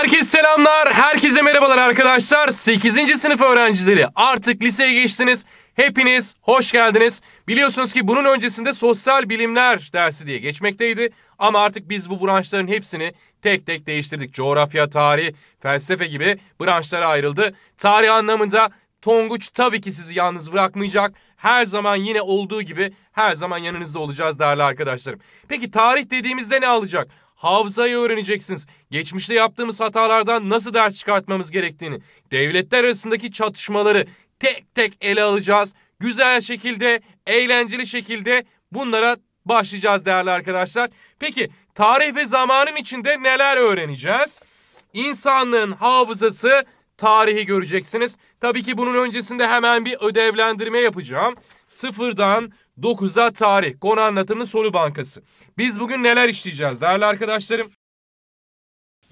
Herkes selamlar, herkese merhabalar arkadaşlar. 8. sınıf öğrencileri artık liseye geçtiniz. Hepiniz hoş geldiniz. Biliyorsunuz ki bunun öncesinde sosyal bilimler dersi diye geçmekteydi. Ama artık biz bu branşların hepsini tek tek değiştirdik. Coğrafya, tarih, felsefe gibi branşlara ayrıldı. Tarih anlamında Tonguç tabii ki sizi yalnız bırakmayacak. Her zaman yine olduğu gibi her zaman yanınızda olacağız değerli arkadaşlarım. Peki tarih dediğimizde ne alacak? Havza'yı öğreneceksiniz. Geçmişte yaptığımız hatalardan nasıl ders çıkartmamız gerektiğini, devletler arasındaki çatışmaları tek tek ele alacağız. Güzel şekilde, eğlenceli şekilde bunlara başlayacağız değerli arkadaşlar. Peki tarih ve zamanın içinde neler öğreneceğiz? İnsanlığın hafızası tarihi göreceksiniz. Tabii ki bunun öncesinde hemen bir ödevlendirme yapacağım. Sıfırdan 9'a tarih. Konu anlatımı soru bankası. Biz bugün neler işleyeceğiz değerli arkadaşlarım?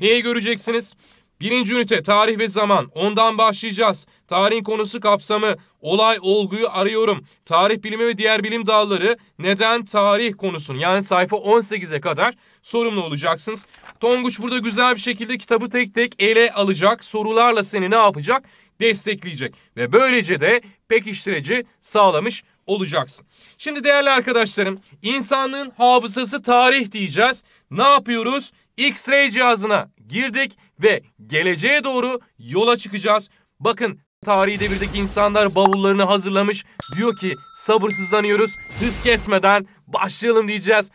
Neyi göreceksiniz? Birinci ünite tarih ve zaman. Ondan başlayacağız. Tarihin konusu kapsamı, olay olguyu arıyorum. Tarih bilimi ve diğer bilim dalları neden tarih konusun? Yani sayfa 18'e kadar sorumlu olacaksınız. Tonguç burada güzel bir şekilde kitabı tek tek ele alacak. Sorularla seni ne yapacak? Destekleyecek. Ve böylece de pekiştirici sağlamış olacaksın. Şimdi değerli arkadaşlarım insanlığın hafızası tarih diyeceğiz. Ne yapıyoruz? X-ray cihazına girdik ve geleceğe doğru yola çıkacağız. Bakın tarihi devirdeki insanlar bavullarını hazırlamış. Diyor ki sabırsızlanıyoruz hız kesmeden başlayalım diyeceğiz.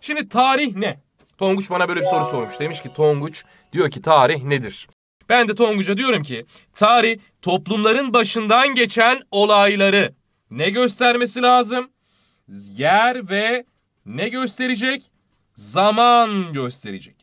Şimdi tarih ne? Tonguç bana böyle bir soru sormuş. Demiş ki Tonguç diyor ki tarih nedir? Ben de Tonguç'a diyorum ki tarih toplumların başından geçen olayları ne göstermesi lazım? Yer ve ne gösterecek? Zaman gösterecek.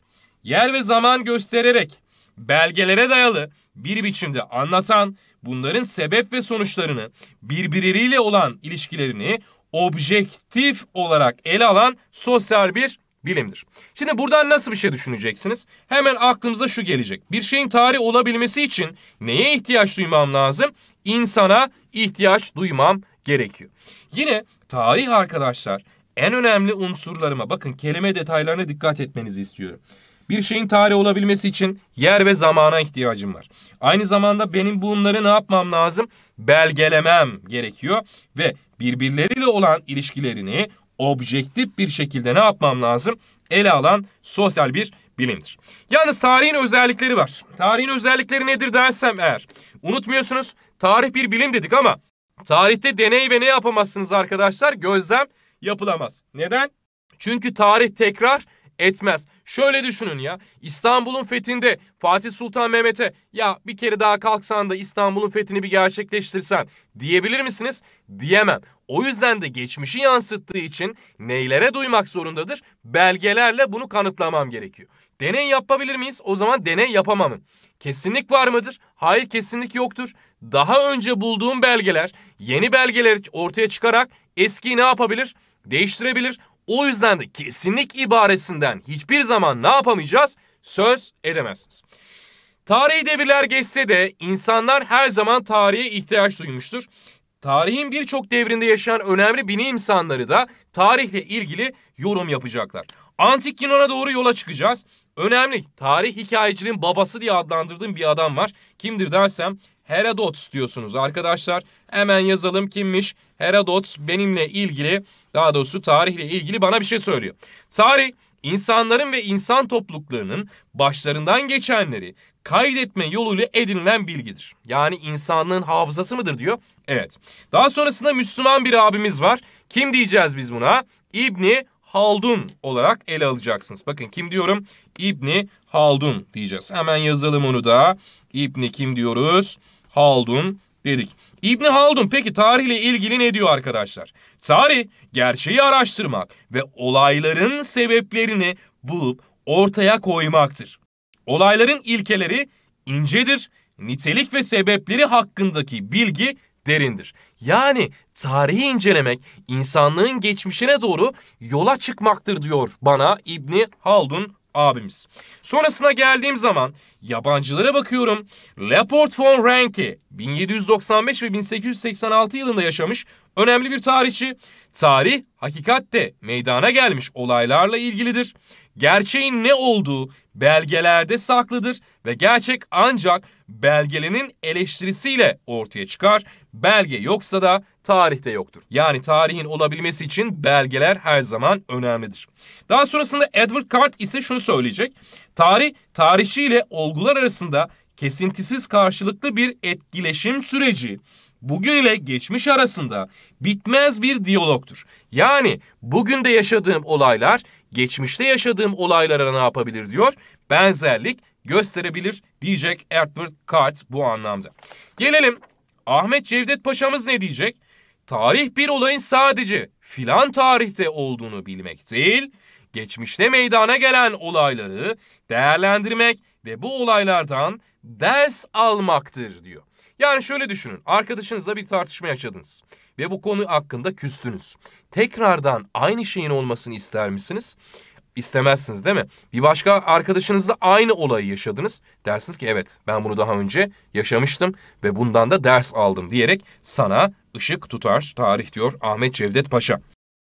Yer ve zaman göstererek belgelere dayalı bir biçimde anlatan bunların sebep ve sonuçlarını birbirleriyle olan ilişkilerini objektif olarak ele alan sosyal bir bilimdir. Şimdi buradan nasıl bir şey düşüneceksiniz? Hemen aklımıza şu gelecek. Bir şeyin tarih olabilmesi için neye ihtiyaç duymam lazım? İnsana ihtiyaç duymam gerekiyor. Yine tarih arkadaşlar en önemli unsurlarıma bakın kelime detaylarına dikkat etmenizi istiyorum. Bir şeyin tarih olabilmesi için yer ve zamana ihtiyacım var. Aynı zamanda benim bunları ne yapmam lazım? Belgelemem gerekiyor ve birbirleriyle olan ilişkilerini, objektif bir şekilde ne yapmam lazım? Ele alan sosyal bir bilimdir. Yalnız tarihin özellikleri var. Tarihin özellikleri nedir dersem eğer. Unutmuyorsunuz tarih bir bilim dedik ama tarihte deney ve ne yapamazsınız arkadaşlar? Gözlem yapılamaz. Neden? Çünkü tarih tekrar etmez. Şöyle düşünün ya İstanbul'un fethinde Fatih Sultan Mehmet'e ya bir kere daha kalksan da İstanbul'un fethini bir gerçekleştirsen diyebilir misiniz? Diyemem. O yüzden de geçmişi yansıttığı için neylere duymak zorundadır? Belgelerle bunu kanıtlamam gerekiyor. Deney yapabilir miyiz? O zaman deney yapamamın. Kesinlik var mıdır? Hayır kesinlik yoktur. Daha önce bulduğum belgeler yeni belgeler ortaya çıkarak eskiyi ne yapabilir? Değiştirebilir. O yüzden de kesinlik ibaresinden hiçbir zaman ne yapamayacağız? Söz edemezsiniz. Tarihi devirler geçse de insanlar her zaman tarihe ihtiyaç duymuştur. Tarihin birçok devrinde yaşayan önemli bilim insanları da tarihle ilgili yorum yapacaklar. Antik Yunan'a doğru yola çıkacağız. Önemli tarih hikayecinin babası diye adlandırdığım bir adam var. Kimdir dersem Herodot diyorsunuz arkadaşlar. Hemen yazalım kimmiş? Herodot benimle ilgili daha doğrusu tarihle ilgili bana bir şey söylüyor. Tarih insanların ve insan topluluklarının başlarından geçenleri, kaydetme yoluyla edinilen bilgidir. Yani insanlığın hafızası mıdır diyor. Evet. Daha sonrasında Müslüman bir abimiz var. Kim diyeceğiz biz buna? İbni Haldun olarak ele alacaksınız. Bakın kim diyorum? İbni Haldun diyeceğiz. Hemen yazalım onu da. İbni kim diyoruz? Haldun dedik. İbni Haldun peki tarihle ilgili ne diyor arkadaşlar? Tarih gerçeği araştırmak ve olayların sebeplerini bulup ortaya koymaktır. Olayların ilkeleri incedir, nitelik ve sebepleri hakkındaki bilgi derindir. Yani tarihi incelemek insanlığın geçmişine doğru yola çıkmaktır diyor bana İbni Haldun abimiz. Sonrasına geldiğim zaman yabancılara bakıyorum. Laporte von Ranke 1795 ve 1886 yılında yaşamış önemli bir tarihçi. Tarih hakikatte meydana gelmiş olaylarla ilgilidir. Gerçeğin ne olduğu belgelerde saklıdır ve gerçek ancak belgelenin eleştirisiyle ortaya çıkar. Belge yoksa da tarihte yoktur. Yani tarihin olabilmesi için belgeler her zaman önemlidir. Daha sonrasında Edward Card ise şunu söyleyecek. Tarih, tarihçi ile olgular arasında kesintisiz karşılıklı bir etkileşim süreci bugün ile geçmiş arasında bitmez bir diyalogtur. Yani bugün de yaşadığım olaylar geçmişte yaşadığım olaylara ne yapabilir diyor? Benzerlik gösterebilir diyecek Edward Kart bu anlamda. Gelelim Ahmet Cevdet Paşa'mız ne diyecek? Tarih bir olayın sadece filan tarihte olduğunu bilmek değil, geçmişte meydana gelen olayları değerlendirmek ve bu olaylardan ders almaktır diyor. Yani şöyle düşünün. Arkadaşınızla bir tartışma yaşadınız ve bu konu hakkında küstünüz. Tekrardan aynı şeyin olmasını ister misiniz? İstemezsiniz değil mi? Bir başka arkadaşınızla aynı olayı yaşadınız. Dersiniz ki evet ben bunu daha önce yaşamıştım ve bundan da ders aldım diyerek sana ışık tutar tarih diyor Ahmet Cevdet Paşa.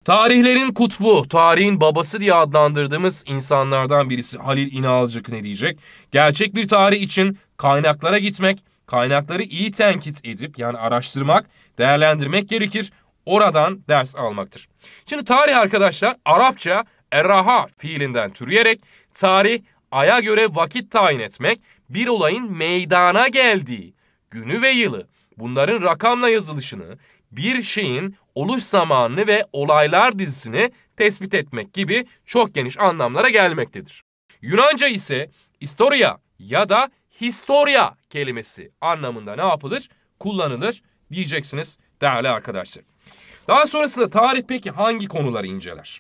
Tarihlerin kutbu, tarihin babası diye adlandırdığımız insanlardan birisi Halil İnalcık ne diyecek? Gerçek bir tarih için kaynaklara gitmek, kaynakları iyi tenkit edip yani araştırmak, değerlendirmek gerekir. Oradan ders almaktır. Şimdi tarih arkadaşlar Arapça eraha fiilinden türeyerek tarih aya göre vakit tayin etmek, bir olayın meydana geldiği, günü ve yılı, bunların rakamla yazılışını, bir şeyin oluş zamanını ve olaylar dizisini tespit etmek gibi çok geniş anlamlara gelmektedir. Yunanca ise historia ya da historia kelimesi anlamında ne yapılır? Kullanılır diyeceksiniz değerli arkadaşlar. Daha sonrasında tarih peki hangi konuları inceler?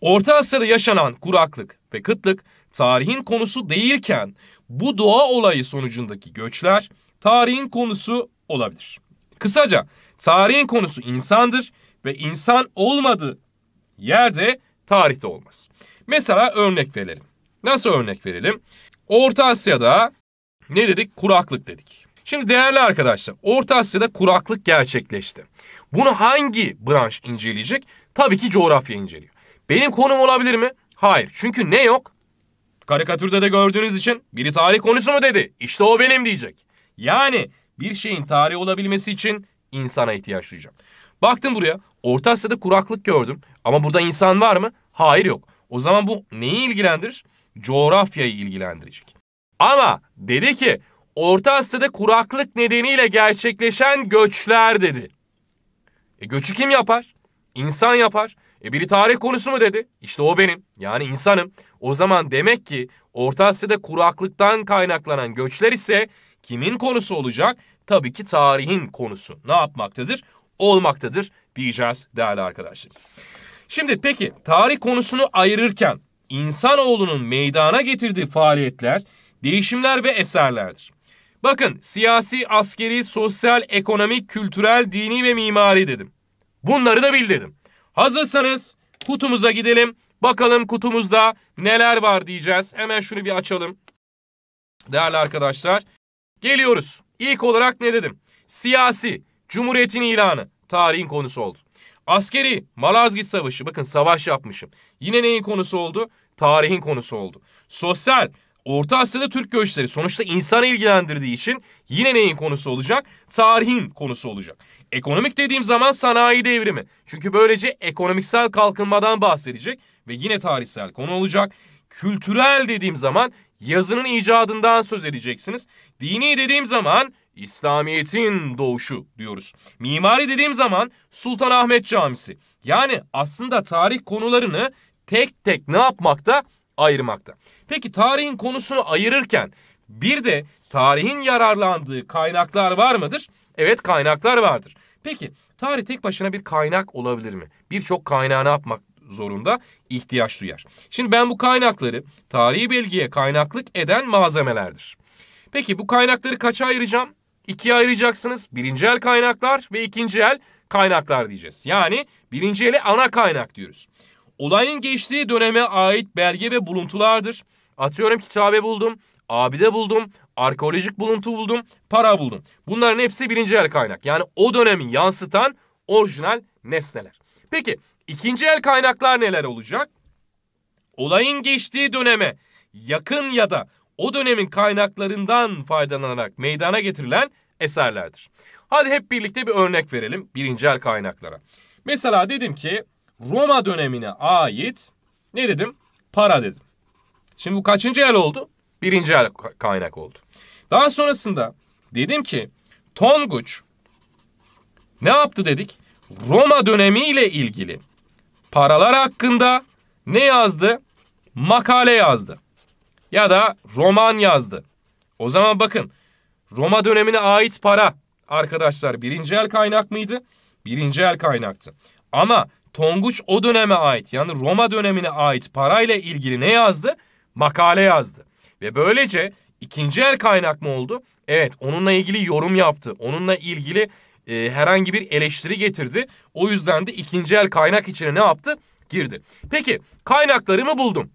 Orta Asya'da yaşanan kuraklık ve kıtlık tarihin konusu değilken bu doğa olayı sonucundaki göçler tarihin konusu olabilir. Kısaca tarihin konusu insandır ve insan olmadığı yerde tarihte olmaz. Mesela örnek verelim. Nasıl örnek verelim? Orta Asya'da ne dedik? Kuraklık dedik. Şimdi değerli arkadaşlar, Orta Asya'da kuraklık gerçekleşti. Bunu hangi branş inceleyecek? Tabii ki coğrafya inceliyor. Benim konum olabilir mi? Hayır. Çünkü ne yok? Karikatürde de gördüğünüz için biri tarih konusu mu dedi? İşte o benim diyecek. Yani bir şeyin tarihi olabilmesi için insana ihtiyaç duyacağım. Baktım buraya. Orta Asya'da kuraklık gördüm. Ama burada insan var mı? Hayır yok. O zaman bu neyi ilgilendirir? Coğrafyayı ilgilendirecek. Ama dedi ki Orta Asya'da kuraklık nedeniyle gerçekleşen göçler dedi. E göçü kim yapar? İnsan yapar. E biri tarih konusu mu dedi? İşte o benim. Yani insanım. O zaman demek ki Orta Asya'da kuraklıktan kaynaklanan göçler ise kimin konusu olacak? Tabii ki tarihin konusu. Ne yapmaktadır? Olmaktadır diyeceğiz değerli arkadaşlar. Şimdi peki tarih konusunu ayırırken insanoğlunun meydana getirdiği faaliyetler, değişimler ve eserlerdir. Bakın siyasi, askeri, sosyal, ekonomik, kültürel, dini ve mimari dedim. Bunları da bil dedim. Hazırsanız kutumuza gidelim. Bakalım kutumuzda neler var diyeceğiz. Hemen şunu bir açalım. Değerli arkadaşlar Geliyoruz. İlk olarak ne dedim? Siyasi, Cumhuriyetin ilanı tarihin konusu oldu. Askeri, Malazgirt Savaşı. Bakın savaş yapmışım. Yine neyin konusu oldu? Tarihin konusu oldu. Sosyal, Orta Asya'da Türk göçleri sonuçta insanı ilgilendirdiği için yine neyin konusu olacak? Tarihin konusu olacak. Ekonomik dediğim zaman sanayi devrimi. Çünkü böylece ekonomiksel kalkınmadan bahsedecek ve yine tarihsel konu olacak. Kültürel dediğim zaman yazının icadından söz edeceksiniz. Dini dediğim zaman İslamiyet'in doğuşu diyoruz. Mimari dediğim zaman Sultanahmet Camisi. Yani aslında tarih konularını tek tek ne yapmakta? Ayırmakta. Peki tarihin konusunu ayırırken bir de tarihin yararlandığı kaynaklar var mıdır? Evet kaynaklar vardır. Peki tarih tek başına bir kaynak olabilir mi? Birçok kaynağı ne yapmak zorunda ihtiyaç duyar. Şimdi ben bu kaynakları tarihi bilgiye kaynaklık eden malzemelerdir. Peki bu kaynakları kaça ayıracağım? İkiye ayıracaksınız. Birinci el kaynaklar ve ikinci el kaynaklar diyeceğiz. Yani birinci eli ana kaynak diyoruz. Olayın geçtiği döneme ait belge ve buluntulardır. Atıyorum kitabe buldum, abide buldum, arkeolojik buluntu buldum, para buldum. Bunların hepsi birinci el kaynak. Yani o dönemi yansıtan orijinal nesneler. Peki ikinci el kaynaklar neler olacak? Olayın geçtiği döneme yakın ya da o dönemin kaynaklarından faydalanarak meydana getirilen eserlerdir. Hadi hep birlikte bir örnek verelim birinci el kaynaklara. Mesela dedim ki Roma dönemine ait ne dedim? Para dedim. Şimdi bu kaçıncı el oldu? Birinci el kaynak oldu. Daha sonrasında dedim ki Tonguç ne yaptı dedik? Roma dönemi ile ilgili paralar hakkında ne yazdı? Makale yazdı. Ya da roman yazdı. O zaman bakın Roma dönemine ait para arkadaşlar birinci el kaynak mıydı? Birinci el kaynaktı. Ama Tonguç o döneme ait yani Roma dönemine ait parayla ilgili ne yazdı? Makale yazdı. Ve böylece ikinci el kaynak mı oldu? Evet onunla ilgili yorum yaptı. Onunla ilgili e, herhangi bir eleştiri getirdi. O yüzden de ikinci el kaynak içine ne yaptı? Girdi. Peki kaynaklarımı buldum.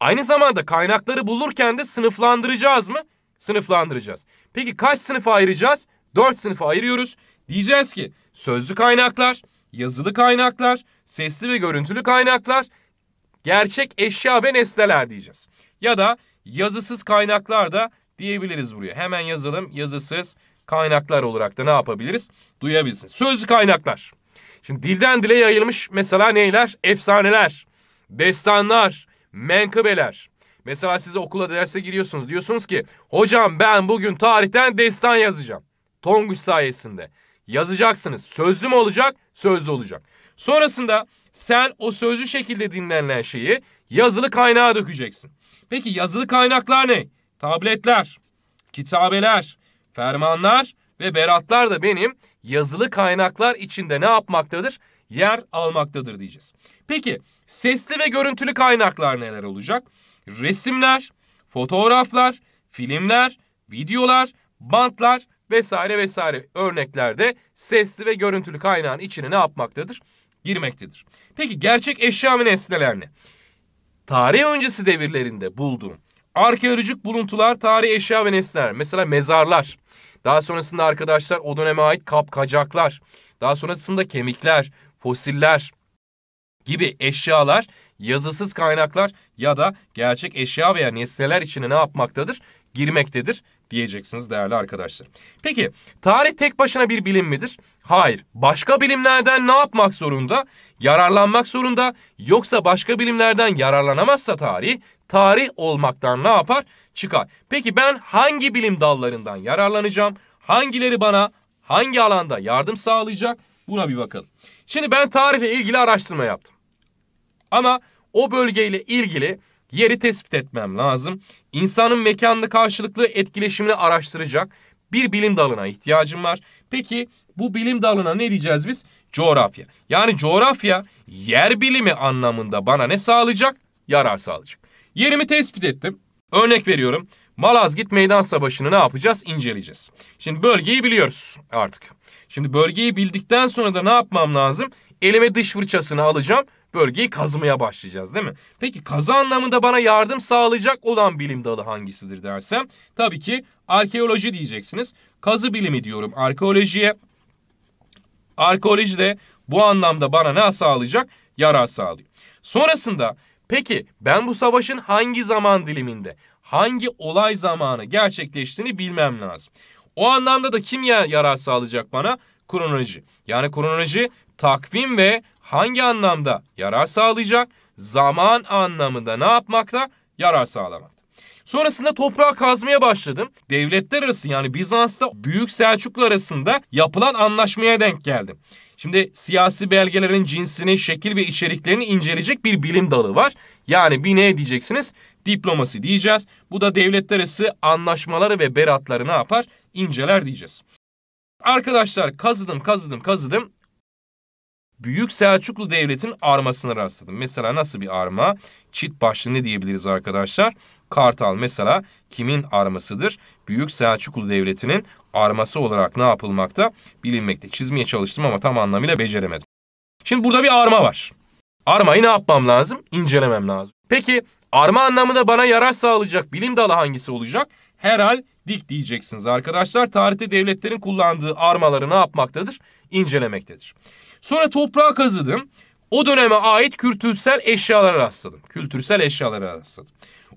Aynı zamanda kaynakları bulurken de sınıflandıracağız mı? Sınıflandıracağız. Peki kaç sınıfa ayıracağız? Dört sınıfa ayırıyoruz. Diyeceğiz ki sözlü kaynaklar, yazılı kaynaklar, sesli ve görüntülü kaynaklar, gerçek eşya ve nesneler diyeceğiz. Ya da yazısız kaynaklar da diyebiliriz buraya. Hemen yazalım yazısız kaynaklar olarak da ne yapabiliriz? Duyabilsin. Sözlü kaynaklar. Şimdi dilden dile yayılmış mesela neyler? Efsaneler, destanlar, menkıbeler. Mesela size okula derse giriyorsunuz. Diyorsunuz ki hocam ben bugün tarihten destan yazacağım. Tonguç sayesinde. Yazacaksınız. Sözlü mü olacak? Sözlü olacak. Sonrasında sen o sözlü şekilde dinlenen şeyi yazılı kaynağa dökeceksin. Peki yazılı kaynaklar ne? Tabletler, kitabeler, fermanlar ve beratlar da benim yazılı kaynaklar içinde ne yapmaktadır? Yer almaktadır diyeceğiz. Peki sesli ve görüntülü kaynaklar neler olacak? Resimler, fotoğraflar, filmler, videolar, bantlar vesaire vesaire örneklerde sesli ve görüntülü kaynağın içine ne yapmaktadır? Girmektedir. Peki gerçek eşya ve nesneler ne? Tarih öncesi devirlerinde bulduğum Arkeolojik buluntular, tarihi eşya ve nesneler. Mesela mezarlar. Daha sonrasında arkadaşlar o döneme ait kapkacaklar. Daha sonrasında kemikler, fosiller gibi eşyalar yazısız kaynaklar ya da gerçek eşya veya nesneler içine ne yapmaktadır? Girmektedir diyeceksiniz değerli arkadaşlar. Peki tarih tek başına bir bilim midir? Hayır. Başka bilimlerden ne yapmak zorunda? Yararlanmak zorunda. Yoksa başka bilimlerden yararlanamazsa tarih, tarih olmaktan ne yapar? Çıkar. Peki ben hangi bilim dallarından yararlanacağım? Hangileri bana hangi alanda yardım sağlayacak? Buna bir bakalım. Şimdi ben tarihle ilgili araştırma yaptım. Ama o bölgeyle ilgili yeri tespit etmem lazım. İnsanın mekanlı karşılıklı etkileşimini araştıracak bir bilim dalına ihtiyacım var. Peki bu bilim dalına ne diyeceğiz biz? Coğrafya. Yani coğrafya yer bilimi anlamında bana ne sağlayacak? Yarar sağlayacak. Yerimi tespit ettim. Örnek veriyorum. Malazgirt Meydan Savaşı'nı ne yapacağız? İnceleyeceğiz. Şimdi bölgeyi biliyoruz artık. Şimdi bölgeyi bildikten sonra da ne yapmam lazım? Elime dış fırçasını alacağım. Bölgeyi kazmaya başlayacağız değil mi? Peki kazı anlamında bana yardım sağlayacak olan bilim dalı hangisidir dersem? Tabii ki Arkeoloji diyeceksiniz. Kazı bilimi diyorum arkeolojiye. Arkeoloji de bu anlamda bana ne sağlayacak? Yarar sağlıyor. Sonrasında peki ben bu savaşın hangi zaman diliminde, hangi olay zamanı gerçekleştiğini bilmem lazım. O anlamda da kim yarar sağlayacak bana? Kronoloji. Yani kronoloji takvim ve hangi anlamda yarar sağlayacak? Zaman anlamında ne yapmakta? Yarar sağlamak. Sonrasında toprağa kazmaya başladım. Devletler arası yani Bizans'ta Büyük Selçuklu arasında yapılan anlaşmaya denk geldim. Şimdi siyasi belgelerin cinsini, şekil ve içeriklerini inceleyecek bir bilim dalı var. Yani bir ne diyeceksiniz? Diplomasi diyeceğiz. Bu da devletler arası anlaşmaları ve beratları ne yapar? İnceler diyeceğiz. Arkadaşlar kazıdım kazıdım kazıdım. Büyük Selçuklu Devleti'nin armasını rastladım. Mesela nasıl bir arma? Çit başlı ne diyebiliriz arkadaşlar? Kartal mesela kimin armasıdır? Büyük Selçuklu Devleti'nin arması olarak ne yapılmakta? Bilinmekte. Çizmeye çalıştım ama tam anlamıyla beceremedim. Şimdi burada bir arma var. Armayı ne yapmam lazım? İncelemem lazım. Peki arma anlamında bana yarar sağlayacak bilim dalı hangisi olacak? Herhal dik diyeceksiniz arkadaşlar. Tarihte devletlerin kullandığı armaları ne yapmaktadır? İncelemektedir. Sonra toprağa kazıdım. O döneme ait kültürsel eşyalara rastladım. Kültürsel eşyalara rastladım.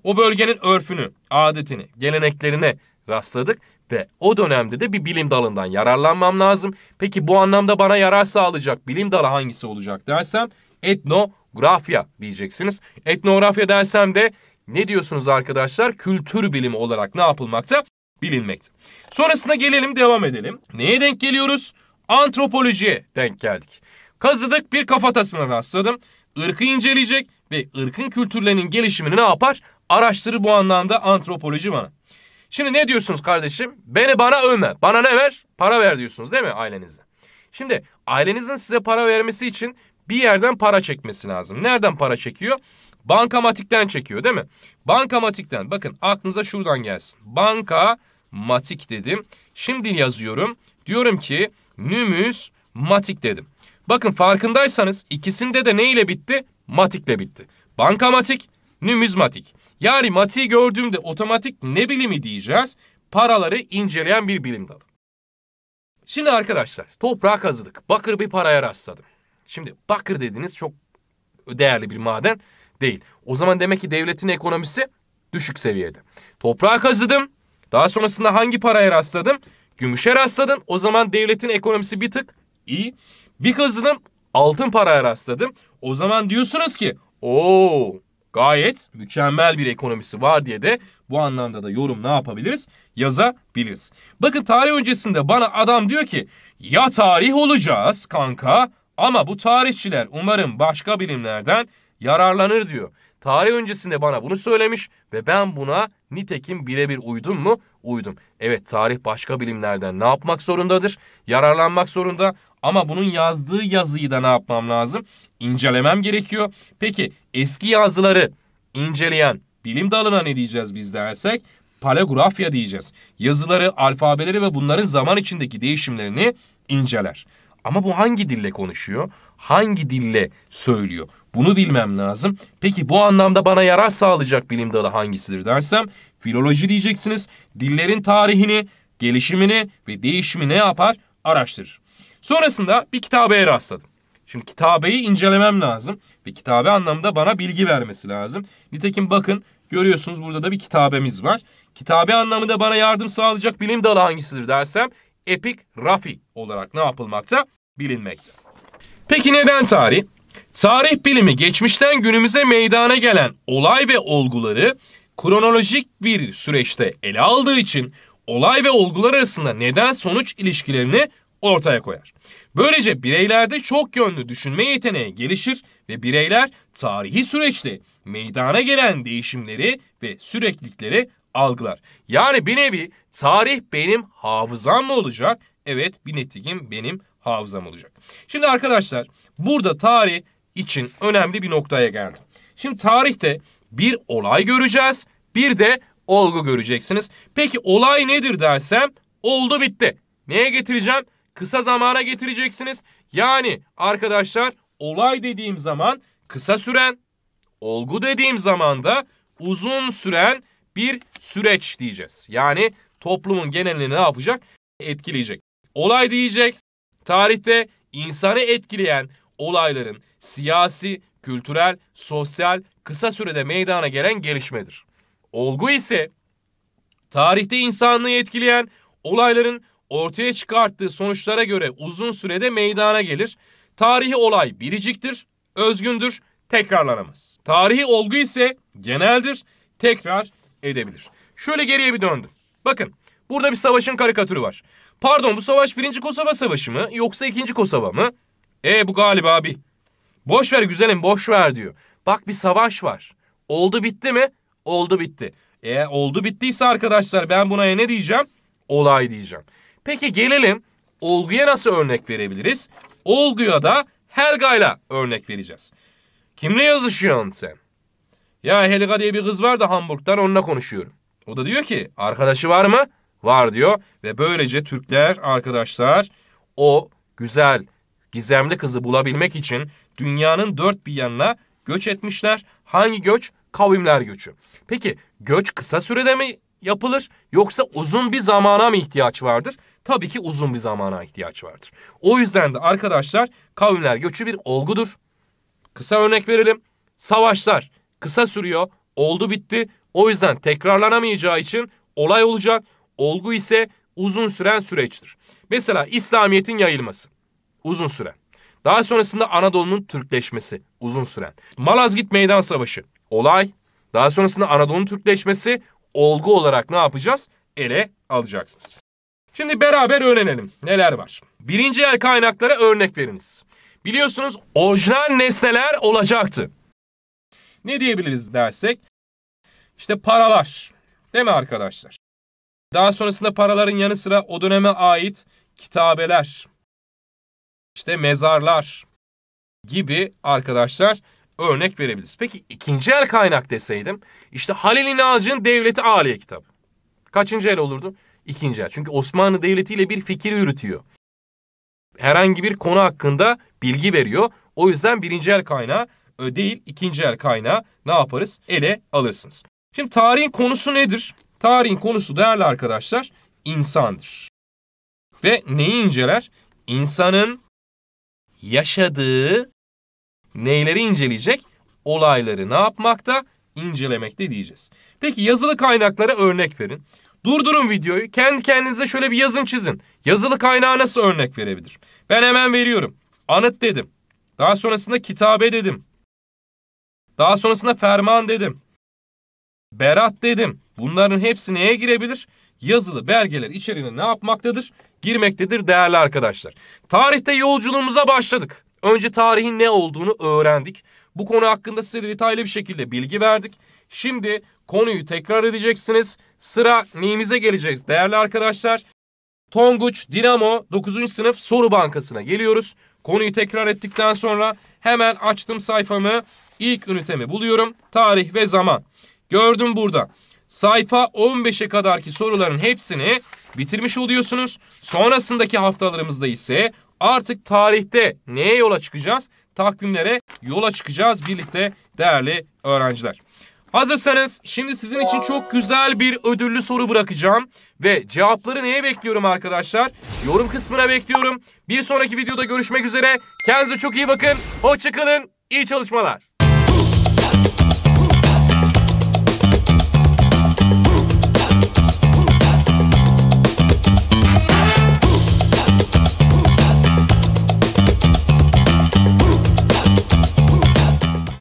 O bölgenin örfünü, adetini, geleneklerine rastladık ve o dönemde de bir bilim dalından yararlanmam lazım. Peki bu anlamda bana yarar sağlayacak bilim dalı hangisi olacak dersen, etnografya diyeceksiniz. Etnografya dersem de ne diyorsunuz arkadaşlar? Kültür bilimi olarak ne yapılmakta? Bilinmekte. Sonrasına gelelim devam edelim. Neye denk geliyoruz? Antropolojiye denk geldik kazıdık bir kafatasına rastladım. Irkı inceleyecek ve ırkın kültürlerinin gelişimini ne yapar? Araştırır bu anlamda antropoloji bana. Şimdi ne diyorsunuz kardeşim? Beni bana övme. Bana ne ver? Para ver diyorsunuz değil mi ailenize? Şimdi ailenizin size para vermesi için bir yerden para çekmesi lazım. Nereden para çekiyor? Bankamatikten çekiyor değil mi? Bankamatikten bakın aklınıza şuradan gelsin. Bankamatik dedim. Şimdi yazıyorum. Diyorum ki nümüz matik dedim. Bakın farkındaysanız ikisinde de ne ile bitti? Matikle bitti. Bankamatik, nümizmatik. Yani matiği gördüğümde otomatik ne bilimi diyeceğiz? Paraları inceleyen bir bilim dalı. Şimdi arkadaşlar toprağa kazıdık. Bakır bir paraya rastladım. Şimdi bakır dediniz çok değerli bir maden değil. O zaman demek ki devletin ekonomisi düşük seviyede. Toprağa kazıdım. Daha sonrasında hangi paraya rastladım? Gümüşe rastladım. O zaman devletin ekonomisi bir tık iyi. Bir kazınım altın paraya rastladım. O zaman diyorsunuz ki ooo gayet mükemmel bir ekonomisi var diye de bu anlamda da yorum ne yapabiliriz? Yazabiliriz. Bakın tarih öncesinde bana adam diyor ki ya tarih olacağız kanka ama bu tarihçiler umarım başka bilimlerden yararlanır diyor. Tarih öncesinde bana bunu söylemiş ve ben buna nitekim birebir uydum mu? Uydum. Evet tarih başka bilimlerden ne yapmak zorundadır? Yararlanmak zorunda ama bunun yazdığı yazıyı da ne yapmam lazım? İncelemem gerekiyor. Peki eski yazıları inceleyen bilim dalına ne diyeceğiz biz dersek? Paleografya diyeceğiz. Yazıları, alfabeleri ve bunların zaman içindeki değişimlerini inceler. Ama bu hangi dille konuşuyor? Hangi dille söylüyor? Bunu bilmem lazım. Peki bu anlamda bana yarar sağlayacak bilim dalı hangisidir dersem filoloji diyeceksiniz. Dillerin tarihini, gelişimini ve değişimi ne yapar? Araştırır. Sonrasında bir kitabeye rastladım. Şimdi kitabeyi incelemem lazım. Bir kitabe anlamda bana bilgi vermesi lazım. Nitekim bakın görüyorsunuz burada da bir kitabemiz var. Kitabe anlamında bana yardım sağlayacak bilim dalı hangisidir dersem epic rafi olarak ne yapılmakta? Bilinmekte. Peki neden tarih? Tarih bilimi geçmişten günümüze meydana gelen olay ve olguları kronolojik bir süreçte ele aldığı için olay ve olgular arasında neden sonuç ilişkilerini ortaya koyar. Böylece bireylerde çok yönlü düşünme yeteneği gelişir ve bireyler tarihi süreçte meydana gelen değişimleri ve süreklilikleri algılar. Yani bir nevi tarih benim hafızam mı olacak? Evet bir netikim benim hafızam olacak. Şimdi arkadaşlar burada tarih için önemli bir noktaya geldim. Şimdi tarihte bir olay göreceğiz bir de olgu göreceksiniz. Peki olay nedir dersem oldu bitti. Neye getireceğim? kısa zamana getireceksiniz. Yani arkadaşlar olay dediğim zaman kısa süren, olgu dediğim zaman da uzun süren bir süreç diyeceğiz. Yani toplumun genelini ne yapacak? Etkileyecek. Olay diyecek. Tarihte insanı etkileyen olayların siyasi, kültürel, sosyal kısa sürede meydana gelen gelişmedir. Olgu ise tarihte insanlığı etkileyen olayların ortaya çıkarttığı sonuçlara göre uzun sürede meydana gelir. Tarihi olay biriciktir, özgündür, tekrarlanamaz. Tarihi olgu ise geneldir, tekrar edebilir. Şöyle geriye bir döndüm. Bakın burada bir savaşın karikatürü var. Pardon bu savaş 1. Kosova Savaşı mı yoksa 2. Kosova mı? E bu galiba abi. Boş ver güzelim boş ver diyor. Bak bir savaş var. Oldu bitti mi? Oldu bitti. E oldu bittiyse arkadaşlar ben buna ne diyeceğim? Olay diyeceğim. Peki gelelim olguya nasıl örnek verebiliriz? Olguya da Helga'yla örnek vereceğiz. Kimle yazışıyorsun sen? Ya Helga diye bir kız var da Hamburg'dan onunla konuşuyorum. O da diyor ki arkadaşı var mı? Var diyor ve böylece Türkler arkadaşlar o güzel gizemli kızı bulabilmek için dünyanın dört bir yanına göç etmişler. Hangi göç? Kavimler göçü. Peki göç kısa sürede mi yapılır yoksa uzun bir zamana mı ihtiyaç vardır? tabii ki uzun bir zamana ihtiyaç vardır. O yüzden de arkadaşlar kavimler göçü bir olgudur. Kısa örnek verelim. Savaşlar kısa sürüyor, oldu bitti. O yüzden tekrarlanamayacağı için olay olacak. Olgu ise uzun süren süreçtir. Mesela İslamiyet'in yayılması uzun süren. Daha sonrasında Anadolu'nun Türkleşmesi uzun süren. Malazgirt Meydan Savaşı olay. Daha sonrasında Anadolu'nun Türkleşmesi olgu olarak ne yapacağız? Ele alacaksınız. Şimdi beraber öğrenelim neler var. Birinci el kaynaklara örnek veriniz. Biliyorsunuz orijinal nesneler olacaktı. Ne diyebiliriz dersek? İşte paralar. Değil mi arkadaşlar? Daha sonrasında paraların yanı sıra o döneme ait kitabeler, işte mezarlar gibi arkadaşlar örnek verebiliriz. Peki ikinci el kaynak deseydim işte Halil İnalcı'nın Devleti Aliye kitabı. Kaçıncı el olurdu? ikinci el. Çünkü Osmanlı Devleti ile bir fikir yürütüyor. Herhangi bir konu hakkında bilgi veriyor. O yüzden birinci el kaynağı e, değil ikinci el kaynağı ne yaparız? Ele alırsınız. Şimdi tarihin konusu nedir? Tarihin konusu değerli arkadaşlar insandır. Ve neyi inceler? İnsanın yaşadığı neyleri inceleyecek? Olayları ne yapmakta? incelemekte diyeceğiz. Peki yazılı kaynaklara örnek verin. Durdurun videoyu. Kendi kendinize şöyle bir yazın çizin. Yazılı kaynağı nasıl örnek verebilir? Ben hemen veriyorum. Anıt dedim. Daha sonrasında kitabe dedim. Daha sonrasında ferman dedim. Berat dedim. Bunların hepsi neye girebilir? Yazılı belgeler içeriğine ne yapmaktadır? Girmektedir değerli arkadaşlar. Tarihte yolculuğumuza başladık. Önce tarihin ne olduğunu öğrendik. Bu konu hakkında size detaylı bir şekilde bilgi verdik. Şimdi Konuyu tekrar edeceksiniz. Sıra neyimize geleceğiz değerli arkadaşlar? Tonguç Dinamo 9. sınıf soru bankasına geliyoruz. Konuyu tekrar ettikten sonra hemen açtım sayfamı. İlk ünitemi buluyorum. Tarih ve zaman. Gördüm burada. Sayfa 15'e kadarki soruların hepsini bitirmiş oluyorsunuz. Sonrasındaki haftalarımızda ise artık tarihte neye yola çıkacağız? Takvimlere yola çıkacağız birlikte değerli öğrenciler. Hazırsanız şimdi sizin için çok güzel bir ödüllü soru bırakacağım. Ve cevapları neye bekliyorum arkadaşlar? Yorum kısmına bekliyorum. Bir sonraki videoda görüşmek üzere. Kendinize çok iyi bakın. Hoşçakalın. İyi çalışmalar.